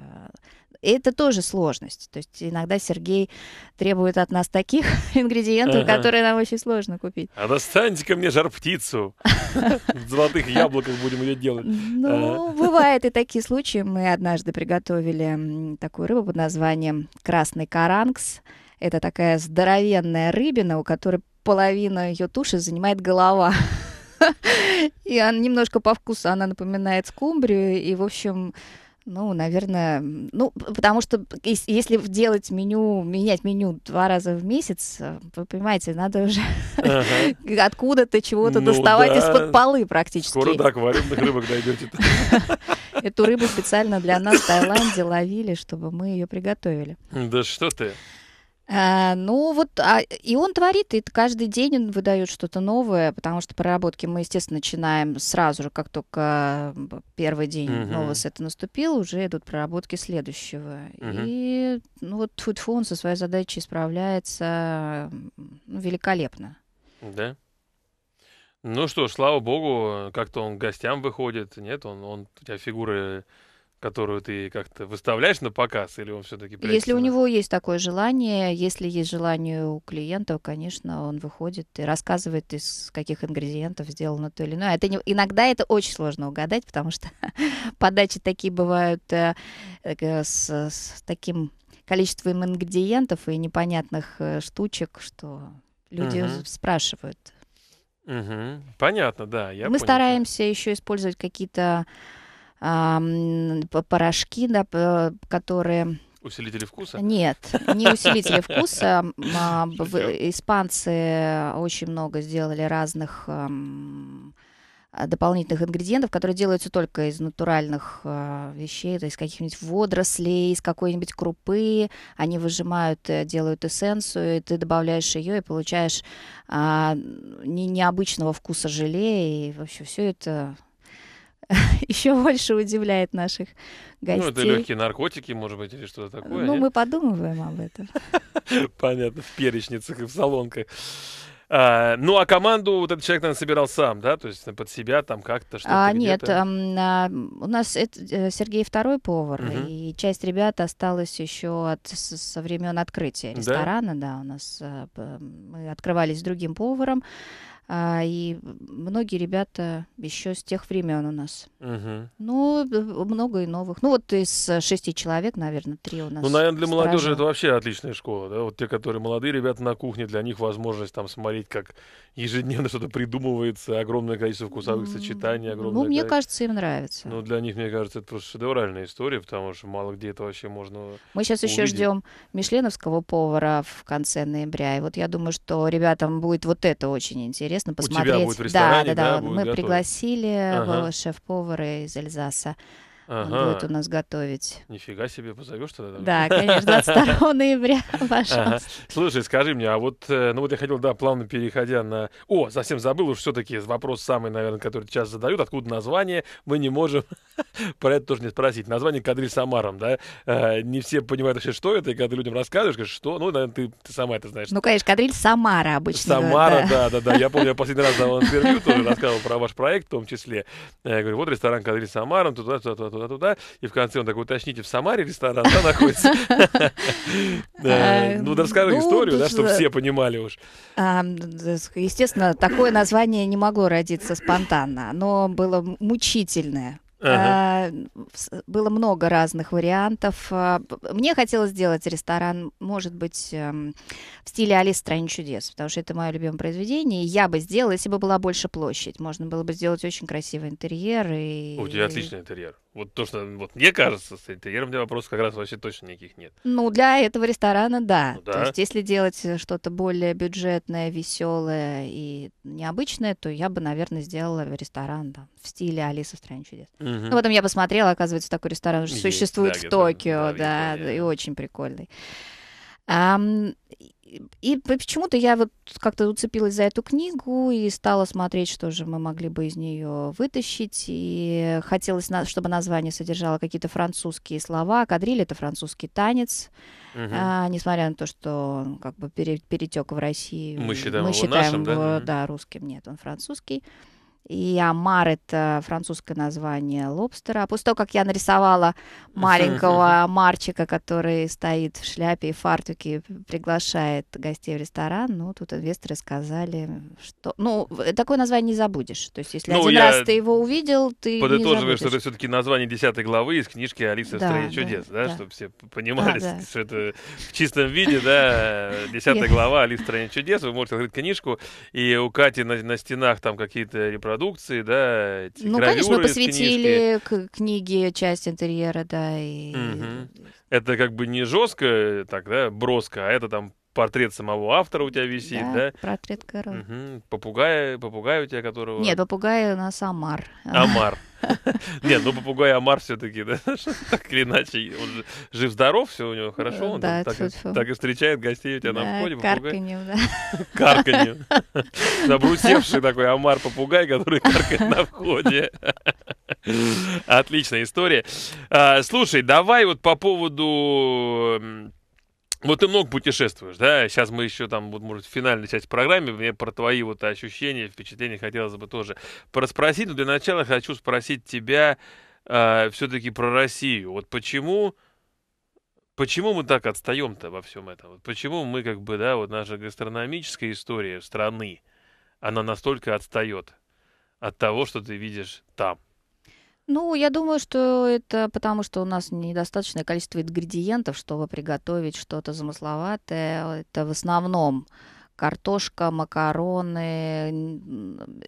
и это тоже сложность. То есть иногда Сергей требует от нас таких (laughs) ингредиентов, ага. которые нам очень сложно купить. А достаньте ко мне жар-птицу. (laughs) В золотых яблоках будем ее делать. Ну, а. бывают и такие случаи. Мы однажды приготовили такую рыбу под названием красный каранкс. Это такая здоровенная рыбина, у которой половина ее туши занимает голова. (laughs) (laughs) И она немножко по вкусу, она напоминает скумбрию. И, в общем, ну, наверное, ну, потому что если делать меню, менять меню два раза в месяц, э, вы понимаете, надо уже ага. (laughs) откуда-то чего-то ну, доставать да. из-под полы практически. Скоро до аквариумных рыбок дойдете. (laughs) Эту рыбу специально для нас в Таиланде ловили, чтобы мы ее приготовили. Да что ты. Э, ну вот, а, и он творит, и каждый день он выдает что-то новое, потому что проработки мы, естественно, начинаем сразу же, как только первый день uh-huh. нового сета наступил, уже идут проработки следующего. Uh-huh. И ну, вот тьфу он со своей задачей справляется ну, великолепно. Да? Ну что ж, слава богу, как-то он к гостям выходит, нет, он, он, у тебя фигуры которую ты как-то выставляешь на показ, или он все-таки Если у него есть такое желание, если есть желание у клиента, конечно, он выходит и рассказывает, из каких ингредиентов сделано то или иное. Это не... Иногда это очень сложно угадать, потому что (laughs) подачи такие бывают э, э, с, с таким количеством ингредиентов и непонятных э, штучек, что люди uh-huh. спрашивают. Uh-huh. Понятно, да. Я Мы понял, стараемся еще использовать какие-то порошки, да, которые Усилители вкуса? Нет, не усилители вкуса. А, испанцы очень много сделали разных дополнительных ингредиентов, которые делаются только из натуральных э, вещей, то есть каких-нибудь водорослей, из какой-нибудь крупы. Они выжимают, э, делают эссенцию, и ты добавляешь ее и получаешь э, не, необычного вкуса желе. И вообще все это (laughs) еще больше удивляет наших гостей. Ну, это легкие наркотики, может быть, или что-то такое. Ну, нет? мы подумываем об этом. (laughs) Понятно, в перечницах и в салонках. А, ну, а команду вот этот человек, наверное, собирал сам, да? То есть под себя там как-то что-то? А, нет, а, у нас это, э, Сергей второй повар, угу. и часть ребят осталась еще от, со времен открытия ресторана, да, да у нас а, мы открывались с другим поваром. А, и многие ребята еще с тех времен у нас. Угу. Ну, много и новых. Ну, вот из э, шести человек, наверное, три у нас. Ну, наверное, для стража. молодежи это вообще отличная школа. Да? Вот те, которые молодые ребята на кухне, для них возможность там смотреть, как ежедневно что-то придумывается, огромное количество вкусовых mm сочетаний, ну, огромное. Ну, мне кажется, им нравится. Ну, для них, мне кажется, это просто шедевральная история, потому что мало где это вообще можно. Мы сейчас увидеть. еще ждем Мишленовского повара в конце ноября. И вот я думаю, что ребятам будет вот это очень интересно интересно посмотреть. У тебя будет в ресторане, да, да, да. да вот мы готовить. пригласили ага. шеф-повара из Эльзаса. Ага. Он будет у нас готовить. Нифига себе, позовешь тогда? Да, конечно, 22 (laughs) ноября, пожалуйста. Ага. Слушай, скажи мне, а вот, э, ну вот я хотел, да, плавно переходя на... О, совсем забыл, уж все-таки вопрос самый, наверное, который сейчас задают, откуда название, мы не можем (laughs) про это тоже не спросить. Название «Кадриль Самаром», да? Э, не все понимают вообще, что это, и когда людям рассказываешь, говоришь, что, ну, наверное, ты, ты сама это знаешь. Ну, конечно, «Кадриль Самара» обычно. Самара, да, да, да. Я помню, я последний раз давал интервью, тоже рассказывал про ваш проект в том числе. Э, я говорю, вот ресторан «Кадриль Самаром», туда-туда-туда туда, туда. И в конце он такой, уточните, в Самаре ресторан, да, находится? (laughs) А, ну, расскажи ну, историю, да, чтобы все понимали уж. А, естественно, такое название не могло родиться спонтанно. Оно было мучительное Ага. А, было много разных вариантов. А, мне хотелось сделать ресторан, может быть, эм, в стиле «Алис в стране чудес», потому что это мое любимое произведение. я бы сделала, если бы была больше площадь. Можно было бы сделать очень красивый интерьер. И... У тебя отличный интерьер. Вот то, что вот мне кажется, с интерьером для вопросов как раз вообще точно никаких нет. Ну, для этого ресторана, да. Ну, да. То есть, если делать э, что-то более бюджетное, веселое и необычное, то я бы, наверное, сделала ресторан да, в стиле «Алиса в стране чудес». Угу. Ну, потом я посмотрела, оказывается, такой ресторан уже существует да, в Токио, да, да, да, и очень прикольный. А, и почему-то я вот как-то уцепилась за эту книгу и стала смотреть, что же мы могли бы из нее вытащить. И хотелось, чтобы название содержало какие-то французские слова. Кадриль это французский танец. Угу. А, несмотря на то, что он как бы перетек в Россию. Мы считаем, мы его считаем нашим, его, да? да, русским. Нет, он французский. И омар – это французское название лобстера. А после того, как я нарисовала маленького омарчика, который стоит в шляпе и фартуке, приглашает гостей в ресторан, ну, тут инвесторы сказали, что... Ну, такое название не забудешь. То есть, если ну, один раз ты его увидел, ты Подытоживаю, что это все таки название 10 главы из книжки «Алиса да, в стране чудес», да, да, чтобы все понимали, да, да. (laughs) что это в чистом виде, да, 10 глава «Алиса в стране чудес». Вы можете открыть книжку, и у Кати на, на стенах там какие-то продукции, да, эти Ну, конечно, мы посвятили книжки. к книге часть интерьера, да. И... Угу. Это как бы не жестко, так, да, броско, а это там портрет самого автора у тебя висит, да? да? Портрет Кэрол. Угу. попугая попугай у тебя которого? Нет, попугая у нас Амар. Амар. (laughs) Нет, ну попугай Амар все-таки, да? (laughs) Так или иначе, он жив-здоров, все у него э, хорошо, он так и встречает гостей у тебя на входе. карканем да. (laughs) Карканем. Забрусевший такой Амар-попугай, который каркает на входе. Отличная история. А, слушай, давай вот по поводу вот ты много путешествуешь, да? Сейчас мы еще там, вот, может, в финальной части программы, мне про твои вот ощущения, впечатления хотелось бы тоже проспросить. Но для начала хочу спросить тебя э, а, все-таки про Россию. Вот почему, почему мы так отстаем-то во всем этом? Вот почему мы как бы, да, вот наша гастрономическая история страны, она настолько отстает от того, что ты видишь там? Ну, я думаю, что это потому, что у нас недостаточное количество ингредиентов, чтобы приготовить что-то замысловатое. Это в основном картошка, макароны.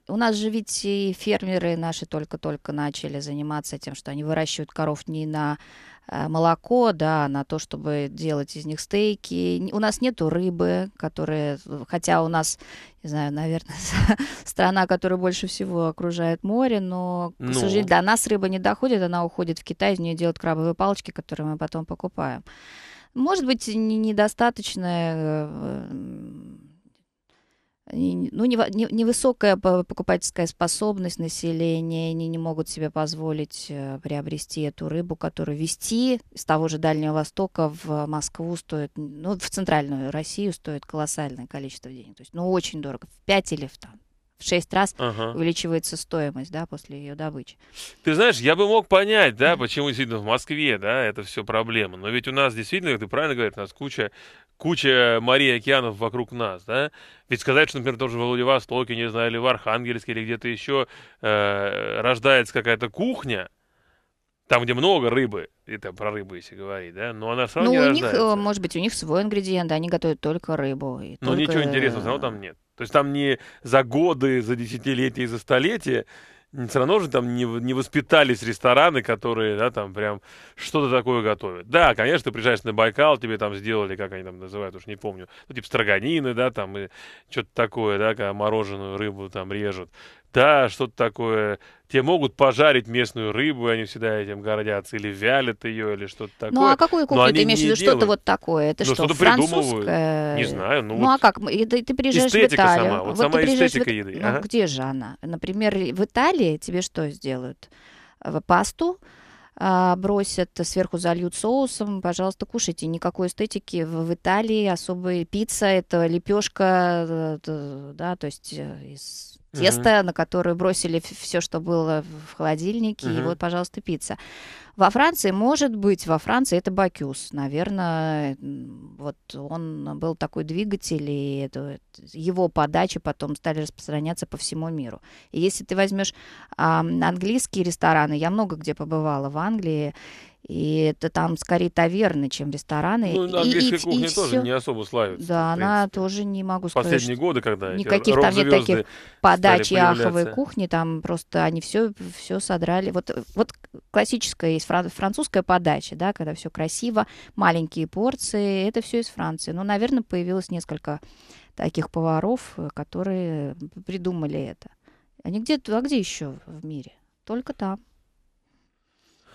У нас же ведь и фермеры наши только-только начали заниматься тем, что они выращивают коров не на Э, молоко, да, на то, чтобы делать из них стейки. У нас нету рыбы, которые, хотя у нас, не знаю, наверное, (laughs) страна, которая больше всего окружает море, но, к ну. сожалению, до нас рыба не доходит, она уходит в Китай, из нее делают крабовые палочки, которые мы потом покупаем. Может быть, недостаточная э, ну, невысокая покупательская способность населения, они не могут себе позволить э, приобрести эту рыбу, которую вести с того же Дальнего Востока в Москву стоит, ну, в центральную Россию стоит колоссальное количество денег. То есть, ну, очень дорого, в 5 или в, там, в шесть раз ага. увеличивается стоимость, да, после ее добычи. Ты знаешь, я бы мог понять, да, почему действительно в Москве, да, это все проблема. Но ведь у нас действительно, как ты правильно говоришь, у нас куча, куча морей океанов вокруг нас, да. Ведь сказать, что, например, тоже в Владивостоке, не знаю, или в Архангельске, или где-то еще э, рождается какая-то кухня, там, где много рыбы, это про рыбу, если говорить, да, но она сразу ну, не у них, э, может быть, у них свой ингредиент, да, они готовят только рыбу. И ну, только... ничего интересного, все равно там нет. То есть там не за годы, за десятилетия и за столетия все равно же там не, не воспитались рестораны, которые, да, там прям что-то такое готовят. Да, конечно, ты приезжаешь на Байкал, тебе там сделали, как они там называют, уж не помню, ну, типа строганины, да, там, и что-то такое, да, когда мороженую рыбу там режут да, что-то такое. Те могут пожарить местную рыбу, они всегда этим гордятся, или вялят ее, или что-то ну, такое. Ну а какую кухню ты имеешь в виду? Что-то вот такое? Это ну, что, что французское? Не знаю. Ну, ну а вот а как? Ты, ты приезжаешь в Италию. Сама. Вот, вот сама ты эстетика в... еды. Ну, ага. где же она? Например, в Италии тебе что сделают? Пасту, а, бросят, сверху зальют соусом, пожалуйста, кушайте. Никакой эстетики в, в Италии особой. Пицца – это лепешка, э, да, то есть э, из тесто, mm-hmm. на которое бросили все, что было в холодильнике, mm-hmm. и вот, пожалуйста, пицца. Во Франции, может быть, во Франции это бакюс. Наверное, вот он был такой двигатель, и это, его подачи потом стали распространяться по всему миру. И если ты возьмешь э, английские рестораны, я много где побывала в Англии, и это там скорее таверны, чем рестораны. Ну, и, английская и, и тоже все. не особо славится. Да, она тоже не могу сказать. Последние годы, когда никаких там нет таких подачи аховой кухни, там просто они все, все содрали. Вот, вот классическая есть французская подача, да, когда все красиво, маленькие порции, это все из Франции. Но, наверное, появилось несколько таких поваров, э, которые придумали это. Они где-то, а где еще в мире? Только там.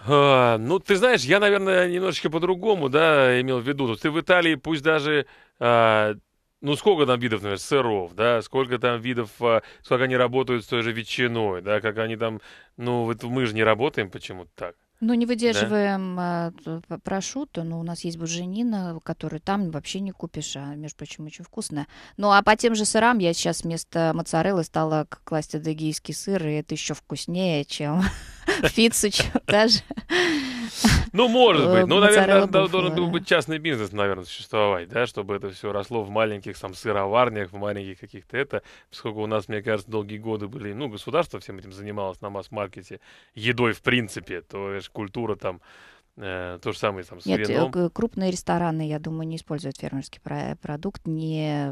А, ну, ты знаешь, я, наверное, немножечко по-другому, да, имел в виду. Ты в Италии пусть даже а, ну, сколько там видов, например, сыров, да, сколько там видов, а, сколько они работают с той же ветчиной, да, как они там, ну, вот мы же не работаем почему-то так. Ну, не выдерживаем да? прошутто, но ну, у нас есть буженина, которую там вообще не купишь, а, между прочим, очень вкусная. Ну, а по тем же сырам я сейчас вместо моцареллы стала класть адыгейский сыр, и это еще вкуснее, чем (laughs) пиццу даже. (laughs) Ну, может быть. Ну, наверное, должен был быть частный бизнес, наверное, существовать, да, чтобы это все росло в маленьких там сыроварнях, в маленьких каких-то это. Поскольку у нас, мне кажется, долгие годы были, ну, государство всем этим занималось на масс-маркете, едой в принципе, то, есть культура там э, то же самое там с Нет, э, вином. крупные рестораны, я думаю, не используют фермерский продукт. Не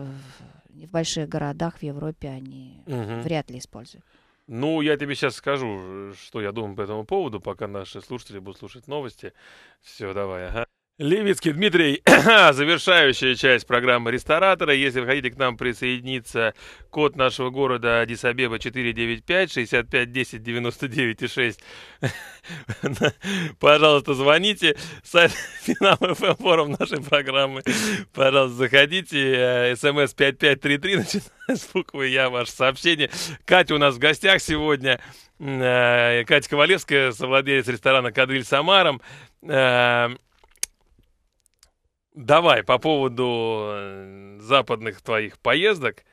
в, в больших городах в Европе они угу. вряд ли используют. Ну, я тебе сейчас скажу, э, что я думаю по этому поводу, пока наши слушатели будут слушать новости. Все, давай, ага. Левицкий Дмитрий, (clears throat) завершающая часть программы «Ресторатора». Если вы хотите к нам присоединиться, код нашего города дисабеба 495 65 10 99 и 6. (laughs) Пожалуйста, звоните. Сайт (laughs) финал FM эм» форум нашей программы. Пожалуйста, заходите. Э, СМС 5533, (laughs) начинается с буквы «Я», ваше сообщение. Катя у нас в гостях сегодня. Э, Катя Ковалевская, совладелец ресторана «Кадриль Самаром». Э, Давай, по поводу э, западных твоих поездок.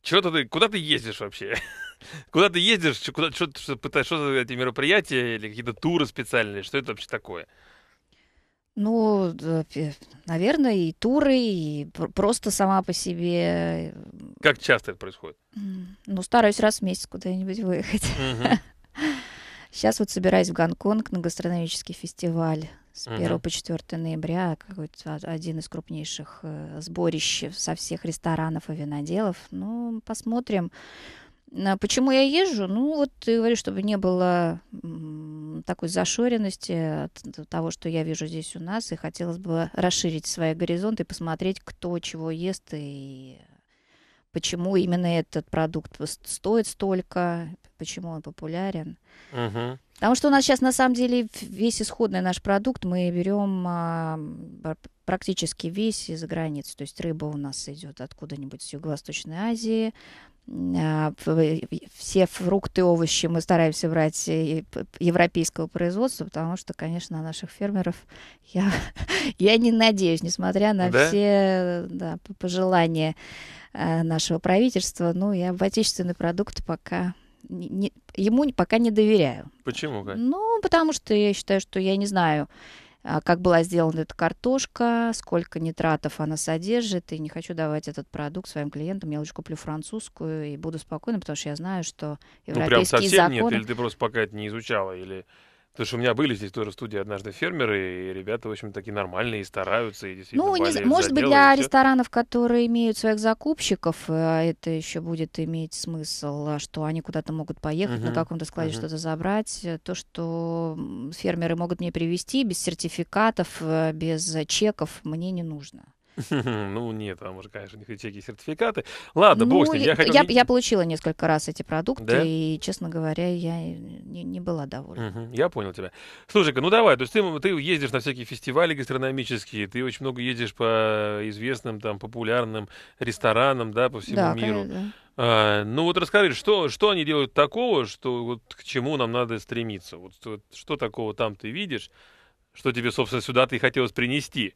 Чего ты, куда ты ездишь вообще? (laughs) куда ты ездишь? Куда, что, что, что, что эти мероприятия или какие-то туры специальные? Что это вообще такое? Ну, наверное, и туры, и просто сама по себе. Как часто это происходит? Ну, стараюсь раз в месяц куда-нибудь выехать. Угу. Сейчас (laughs) вот собираюсь в Гонконг на гастрономический фестиваль с 1 uh-huh. по 4 ноября какой-то а, один из крупнейших э, сборищ со всех ресторанов и виноделов. Ну, посмотрим. Почему я езжу? Ну, вот говорю чтобы не было такой зашоренности от того, что я вижу здесь у нас, и хотелось бы расширить свои горизонты и посмотреть, кто чего ест и почему именно этот продукт стоит столько, почему он популярен. Угу. Потому что у нас сейчас на самом деле весь исходный наш продукт мы берем а, практически весь из-за границы. То есть рыба у нас идет откуда-нибудь с Юго-Восточной Азии. А, все фрукты, овощи мы стараемся брать европейского производства, потому что, конечно, наших фермеров (laughs) я, я не надеюсь, несмотря на да? все да, пожелания а, нашего правительства. Ну, я в отечественный продукт пока не, не, ему пока не доверяю. Почему? Кать? Ну, потому что я считаю, что я не знаю, а, как была сделана эта картошка, сколько нитратов она содержит, и не хочу давать этот продукт своим клиентам. Я лучше куплю французскую и буду спокойна, потому что я знаю, что европейские законы... Ну, прям совсем законы... нет, или ты просто пока это не изучала, или Потому что у меня были здесь тоже студии однажды фермеры, и ребята, в общем, такие нормальные, и стараются, и действительно Ну, не, может быть, для ресторанов, которые имеют своих закупщиков, э, это еще будет иметь смысл, э, что они куда-то могут поехать, uh-huh. на каком-то складе uh-huh. что-то забрать. Э, то, что фермеры могут мне привезти без сертификатов, без чеков, мне не нужно. (laughs) Ну, нет, там уже, конечно, не всякие сертификаты. Ладно, ну, бог с ну, ним. Я, хотел... я, получила несколько раз эти продукты, и, честно говоря, я не, была довольна. я понял тебя. Слушай-ка, ну давай, то есть ты, ездишь на всякие фестивали гастрономические, ты очень много ездишь по известным, там, популярным ресторанам, да, по всему миру. да. а, ну вот расскажи, что, что они делают такого, что вот к чему нам надо стремиться? Вот, вот что такого там ты видишь, что тебе, собственно, сюда ты хотелось принести?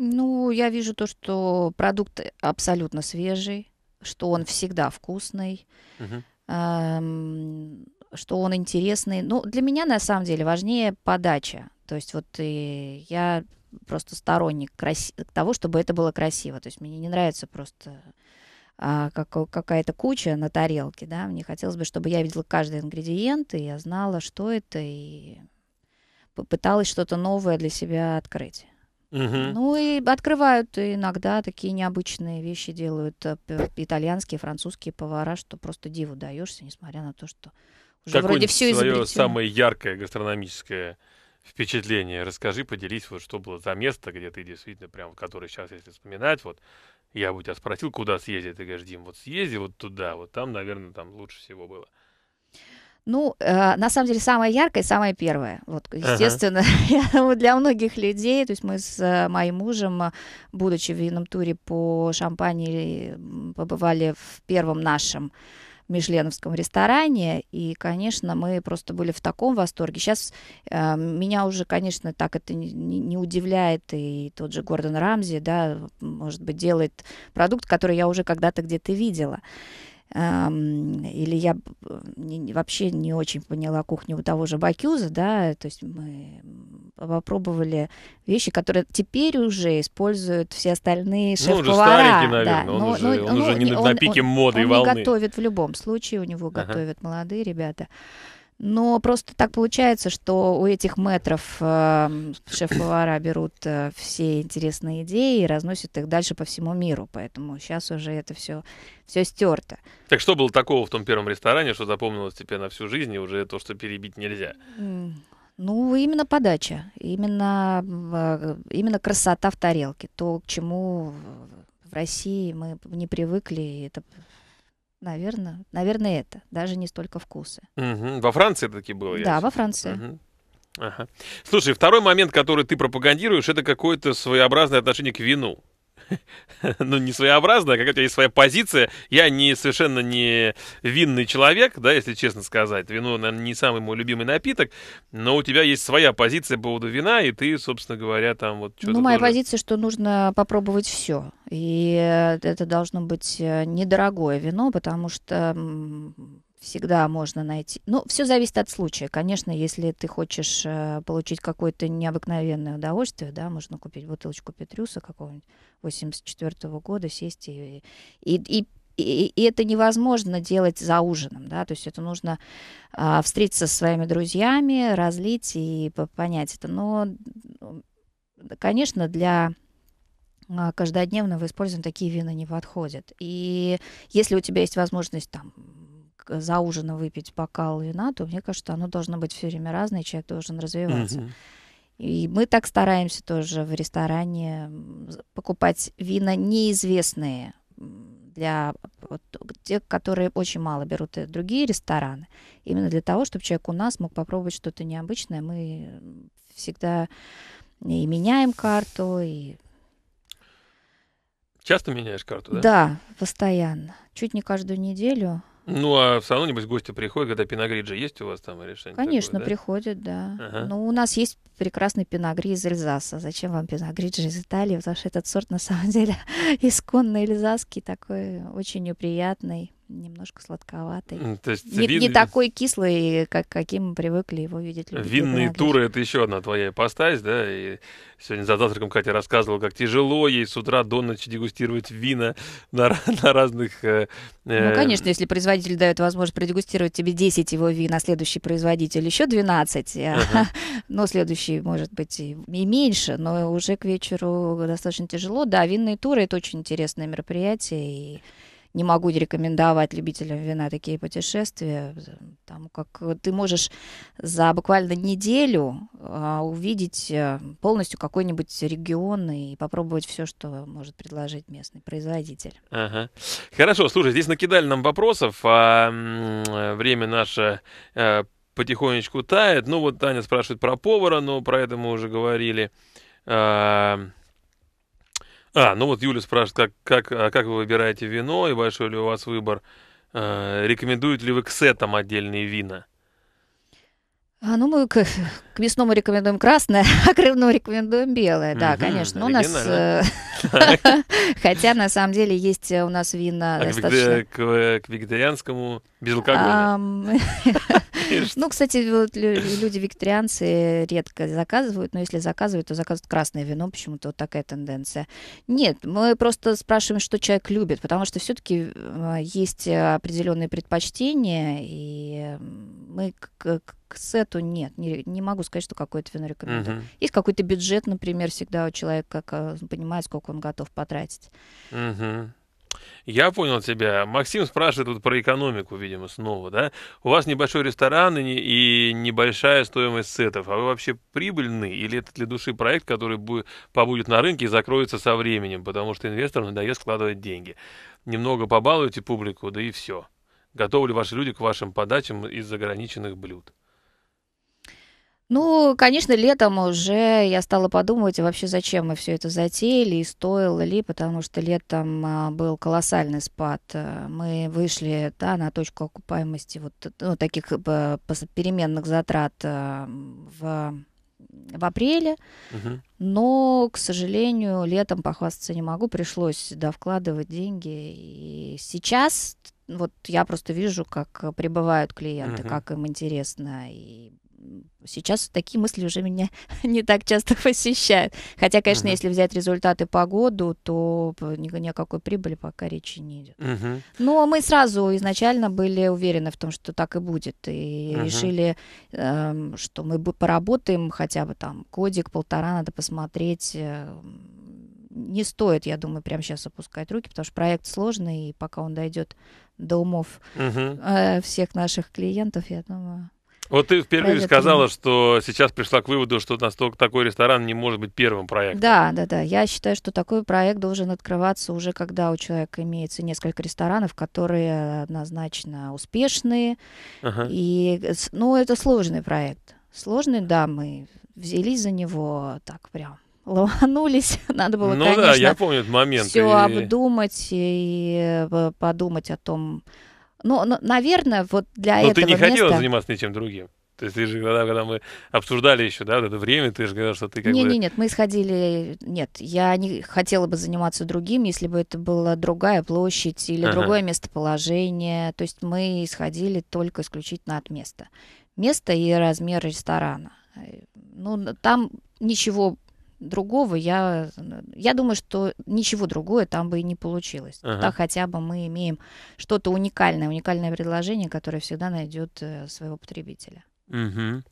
Ну, я вижу то, что продукт абсолютно свежий, что он всегда вкусный, угу. эм, что он интересный. Ну, для меня на самом деле важнее подача. То есть вот и э, я просто сторонник краси- того, чтобы это было красиво. То есть мне не нравится просто а, как, какая-то куча на тарелке, да. Мне хотелось бы, чтобы я видела каждый ингредиент, и я знала, что это, и попыталась что-то новое для себя открыть. Угу. Ну и открывают иногда такие необычные вещи делают э, итальянские, французские повара, что просто диву даешься, несмотря на то, что уже вроде все изобретено. самое яркое гастрономическое впечатление расскажи, поделись, вот что было за место, где ты действительно прям, который сейчас, если вспоминать, вот я бы тебя спросил, куда съездить, ты говоришь, Дим, вот съезди вот туда, вот там, наверное, там лучше всего было. Ну, э, на самом деле, самое яркое, самое первое. Вот, естественно, (laughs) ага. для многих людей, то есть мы с э, моим мужем, будучи в винном туре по Шампании, побывали в первом нашем мишленовском ресторане, и, конечно, мы просто были в таком восторге. Сейчас э, меня уже, конечно, так это не, не удивляет, и тот же Гордон Рамзи, да, может быть, делает продукт, который я уже когда-то где-то видела или я вообще не очень поняла кухню у того же Бакюза, да, то есть мы попробовали вещи, которые теперь уже используют все остальные шеф-повара. Ну, он же старенький, наверное, да. он, ну, уже, ну, он уже не он, на пике моды он, и волны. Он готовит в любом случае, у него готовят молодые ребята. Но просто так получается, что у этих метров э, эм, шеф-повара берут э, все интересные идеи и разносят их дальше по всему миру. Поэтому сейчас уже это все, все стерто. Так что было такого в том первом ресторане, что запомнилось тебе на всю жизнь, и уже то, что перебить нельзя? Ну, именно подача, именно, а, именно красота в тарелке, то, к чему в России мы не привыкли, это Наверное, наверное, это. Даже не столько вкусы. Угу. Во Франции это таки было? Да, во Франции. Угу. Ага. Слушай, второй момент, который ты пропагандируешь, это какое-то своеобразное отношение к вину. (laughs) ну, не своеобразная, какая у тебя есть своя позиция. Я не совершенно не винный человек, да, если честно сказать. Вино, наверное, не самый мой любимый напиток, но у тебя есть своя позиция по поводу вина, и ты, собственно говоря, там вот что-то... Ну, моя тоже... позиция, что нужно попробовать все. И э, это должно быть э, недорогое вино, потому что всегда можно найти. Ну, все зависит от случая. Конечно, если ты хочешь э, получить какое-то необыкновенное удовольствие, да, можно купить бутылочку Петрюса какого-нибудь 84 -го года, сесть и, и, и и, и это невозможно делать за ужином, да, то есть это нужно а, встретиться со своими друзьями, разлить и понять это. Но, ну, конечно, для а, каждодневного использования такие вина не подходят. И если у тебя есть возможность там за ужином выпить бокал вина, то мне кажется, оно должно быть все время разное, человек должен развиваться. И мы так стараемся тоже в ресторане покупать вина неизвестные для вот, тех, которые очень мало берут и другие рестораны. Именно для того, чтобы человек у нас мог попробовать что-то необычное, мы всегда и меняем карту, и Часто меняешь карту, да? Да, постоянно. Чуть не каждую неделю. Ну, а все равно, небось, гости приходят, когда пиногриджи есть у вас там или что-нибудь Конечно, такое, да? приходят, да. Ага. Ну, у нас есть прекрасный пиногри из Эльзаса. Зачем вам пиногриджи из Италии? Потому что этот сорт, на самом (laughs) деле, исконный эльзасский, такой очень неприятный немножко сладковатый. То есть не, вин... не такой кислый, как каким мы привыкли его видеть. Винные туры — это еще одна твоя ипостась, да? И сегодня за завтраком Катя рассказывала, как тяжело ей с утра до ночи дегустировать вина на, (laughs) на разных... Э... Ну, э, конечно, если производитель дает возможность продегустировать тебе 10 его вин, а следующий производитель еще 12, э, (laughs) но следующий, может быть, и меньше, но уже к вечеру достаточно тяжело. Да, винные туры — это очень интересное мероприятие, и не могу рекомендовать любителям вина такие путешествия, там как ты можешь за буквально неделю а, э, увидеть полностью какой-нибудь регион и попробовать все, что может предложить местный производитель. Ага. Хорошо, слушай, здесь накидали нам вопросов, а э, время наше э, потихонечку тает. Ну вот Таня спрашивает про повара, но про это мы уже говорили. Э, а, ну вот Юля спрашивает, как, как, а как вы выбираете вино и большой ли у вас выбор? Э, рекомендуют ли вы к сетам отдельные вина? А, ну, мы к, к мясному рекомендуем красное, (laughs) а к рыбному рекомендуем белое, да, угу, конечно. У нас, э, (laughs) хотя на самом деле есть э, у нас вина а достаточно... К э, вегетарианскому безалкогольное. (laughs) Ну, кстати, люди вегетарианцы редко заказывают, но если заказывают, то заказывают красное вино, почему-то вот такая тенденция. Нет, мы просто спрашиваем, что человек любит, потому что все-таки есть определенные предпочтения, и мы к сету нет. Не, не могу сказать, что какое-то вино рекомендую. Uh-huh. Есть какой-то бюджет, например, всегда у человека, как э, понимает, сколько он готов потратить. Uh-huh. Я понял тебя. Максим спрашивает вот про экономику, видимо, снова, да? У вас небольшой ресторан и, и небольшая стоимость сетов. А вы вообще прибыльны? Или это для души проект, который будет, побудет на рынке и закроется со временем, потому что инвесторам надоест складывать деньги? Немного побалуйте публику, да и все. Готовы ли ваши люди к вашим подачам из заграниченных блюд? Ну, конечно, летом уже я стала подумывать, а вообще зачем мы все это затеяли и стоило ли, потому что летом а, был колоссальный спад. Э, мы вышли да, на точку окупаемости вот ну, таких э, переменных затрат э, в, в апреле, угу. но, к сожалению, летом похвастаться не могу, пришлось да, вкладывать деньги. И сейчас вот я просто вижу, как прибывают клиенты, угу. как им интересно и сейчас такие мысли уже меня (laughs) не так часто посещают. Хотя, конечно, uh-huh. если взять результаты по году, то ни, ни о какой прибыли пока речи не идет. Uh-huh. Но ну, а мы сразу изначально были уверены в том, что так и будет. И uh-huh. решили, э, что мы поработаем хотя бы там кодик полтора надо посмотреть. Э, не стоит, я думаю, прямо сейчас опускать руки, потому что проект сложный, и пока он дойдет до умов uh-huh. э, всех наших клиентов, я думаю вот ты впервые сказала, что сейчас пришла к выводу, что настолько такой ресторан не может быть первым проектом. Да, да, да. Я считаю, что такой проект должен открываться уже, когда у человека имеется несколько ресторанов, которые однозначно успешные. Ага. И, ну, это сложный проект. Сложный, да, мы взялись за него так прям ломанулись. (laughs) Надо было, ну, конечно, да, я помню этот момент. все и... обдумать и э, подумать о том, ну, наверное, вот для но этого. Но ты не места... хотела заниматься ничем другим. То есть ты же, когда, когда мы обсуждали еще, да, вот это время, ты же говорил, что ты как не, бы... Не, нет, мы исходили... Нет, я не хотела бы заниматься другим, если бы это была другая площадь или ага. другое местоположение. То есть мы исходили только исключительно от места. Место и размер ресторана. Э, ну, там ничего другого я, я думаю, что ничего другое там бы и не получилось. Ага. Так хотя бы мы имеем что-то уникальное, уникальное предложение, которое всегда найдет э, своего потребителя. Угу.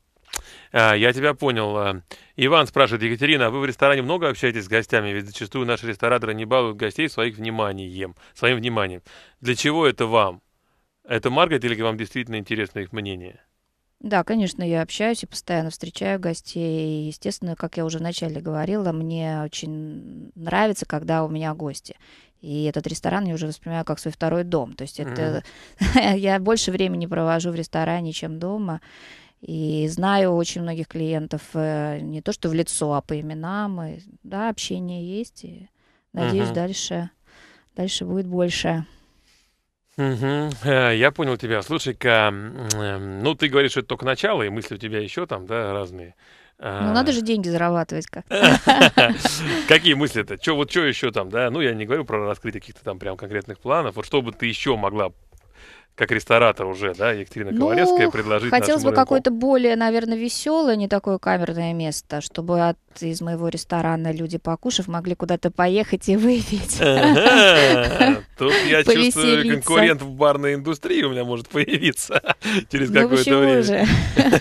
я тебя понял. Э. Иван спрашивает, Екатерина, а вы в ресторане много общаетесь с гостями? Ведь зачастую наши рестораторы не балуют гостей своих вниманием, своим вниманием. Для чего это вам? Это маркетинг или вам действительно интересно их мнение? Да, конечно, я общаюсь и постоянно встречаю гостей. И, естественно, как я уже вначале говорила, мне очень нравится, когда у меня гости. И этот ресторан я уже воспринимаю как свой второй дом. То есть это (laughs) я больше времени провожу в ресторане, чем дома. И знаю очень многих клиентов э, не то что в лицо, а по именам. И, да, общение есть. И надеюсь, дальше, дальше будет больше. Угу. Я понял тебя. Слушай-ка, э, ну ты говоришь, что это только начало, и мысли у тебя еще там, да, разные. Ну, а. надо же деньги зарабатывать как. (laughs) Какие мысли-то? Че, вот что еще там, да? Ну, я не говорю про раскрытие каких-то там прям конкретных планов. Вот что бы ты еще могла как ресторатор уже, да, Екатерина ну, предложить хотелось бы какое-то более, наверное, веселое, не такое камерное место, чтобы от из моего ресторана люди, покушав, могли куда-то поехать и выпить. А тут я чувствую, конкурент в барной индустрии у меня может появиться (laughs) через какое-то время.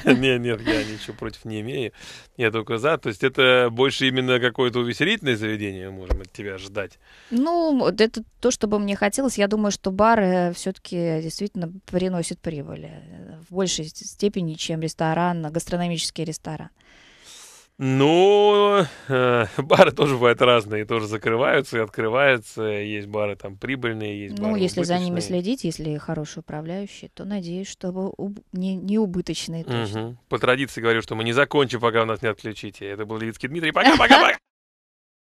(laughs) Нет, нет, я ничего против не имею. Я только за. То есть это больше именно какое-то увеселительное заведение, мы можем от тебя ждать. Ну, это то, что бы мне хотелось. Я думаю, что бар э, все-таки действительно приносит прибыль э, в большей степени, чем ресторан, гастрономический ресторан. Ну, э, (laughs) бары тоже бывают разные, тоже закрываются и открываются. Есть бары там прибыльные, есть ну, бары Ну, если за ними следить, если хороший управляющий, то надеюсь, чтобы уб... не, не убыточные точно. Угу. По традиции говорю, что мы не закончим, пока у нас не отключите. Это был Левицкий Дмитрий. Пока-пока-пока! (laughs)